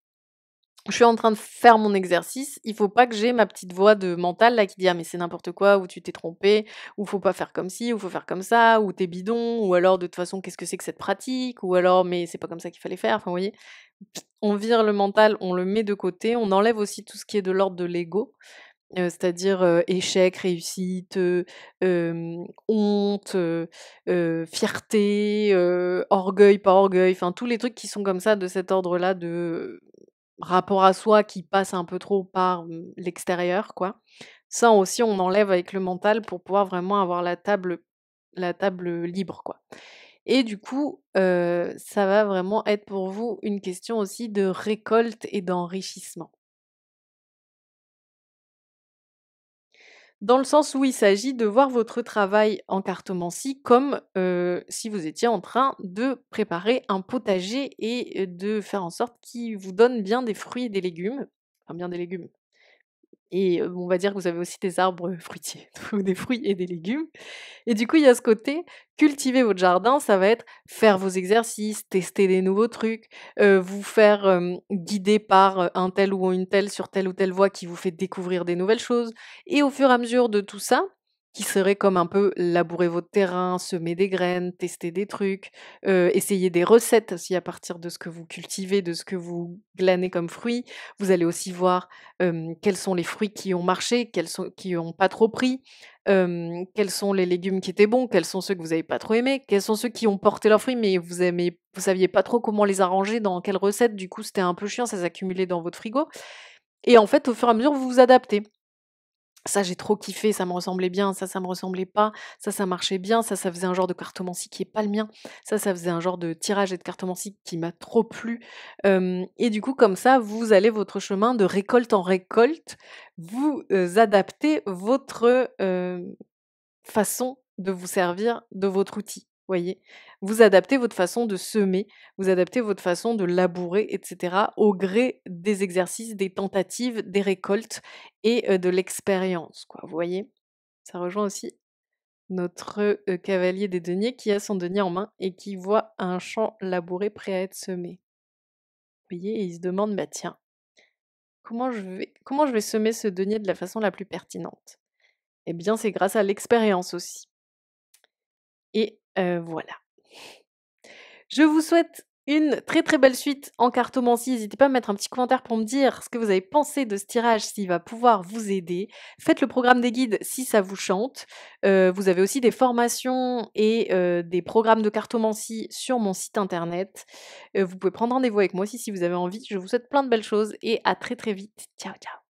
je suis en train de faire mon exercice, il faut pas que j'ai ma petite voix de mental là qui dit ah mais c'est n'importe quoi ou tu t'es trompé ou faut pas faire comme ci ou faut faire comme ça ou t'es bidon ou alors de toute façon qu'est-ce que c'est que cette pratique ou alors mais c'est pas comme ça qu'il fallait faire. Enfin vous voyez, on vire le mental, on le met de côté, on enlève aussi tout ce qui est de l'ordre de l'ego. Euh, c'est-à-dire euh, échec, réussite, euh, honte, fierté, orgueil, pas orgueil, enfin tous les trucs qui sont comme ça de cet ordre-là de rapport à soi qui passe un peu trop par mmh, l'extérieur, quoi. Ça aussi, on enlève avec le mental pour pouvoir vraiment avoir la table, la table libre, quoi. Et du coup, ça va vraiment être pour vous une question aussi de récolte et d'enrichissement. dans le sens où il s'agit de voir votre travail en cartomancie comme si vous étiez en train de préparer un potager et de faire en sorte qu'il vous donne bien des fruits et des légumes, enfin bien des légumes, et on va dire que vous avez aussi des arbres fruitiers, des fruits et des légumes. Et du coup, il y a ce côté, cultiver votre jardin, ça va être faire vos exercices, tester des nouveaux trucs, vous faire guider par un tel ou une telle sur telle ou telle voie qui vous fait découvrir des nouvelles choses. Et au fur et à mesure de tout ça, qui serait comme un peu labourer votre terrain, semer des graines, tester des trucs, essayer des recettes aussi à partir de ce que vous cultivez, de ce que vous glanez comme fruits. Vous allez aussi voir quels sont les fruits qui ont marché, quels sont qui n'ont pas trop pris, quels sont les légumes qui étaient bons, quels sont ceux que vous n'avez pas trop aimés, quels sont ceux qui ont porté leurs fruits mais vous ne vous saviez pas trop comment les arranger, dans quelles recettes, Du coup, c'était un peu chiant, ça s'accumulait dans votre frigo. Et en fait, au fur et à mesure, vous vous adaptez ça j'ai trop kiffé, ça me ressemblait bien, ça ça me ressemblait pas, ça ça marchait bien, ça ça faisait un genre de cartomancie qui est pas le mien, ça ça faisait un genre de tirage et de cartomancie qui m'a trop plu. et du coup comme ça vous allez votre chemin de récolte en récolte, vous adaptez votre façon de vous servir de votre outil voyez Vous adaptez votre façon de semer, vous adaptez votre façon de labourer, etc., au gré des exercices, des tentatives, des récoltes et de l'expérience, quoi, vous voyez Ça rejoint aussi notre cavalier des deniers qui a son denier en main et qui voit un champ labouré prêt à être semé. Vous voyez, et il se demande, bah tiens, comment je vais, comment je vais semer ce denier de la façon la plus pertinente Eh bien, c'est grâce à l'expérience aussi. Et euh, voilà. Je vous souhaite une très très belle suite en cartomancie. N'hésitez pas à mettre un petit commentaire pour me dire ce que vous avez pensé de ce tirage, s'il va pouvoir vous aider. Faites le programme des guides si ça vous chante. Euh, vous avez aussi des formations et euh, des programmes de cartomancie sur mon site internet. vous pouvez prendre rendez-vous avec moi aussi si vous avez envie. Je vous souhaite plein de belles choses et à très très vite. Ciao ciao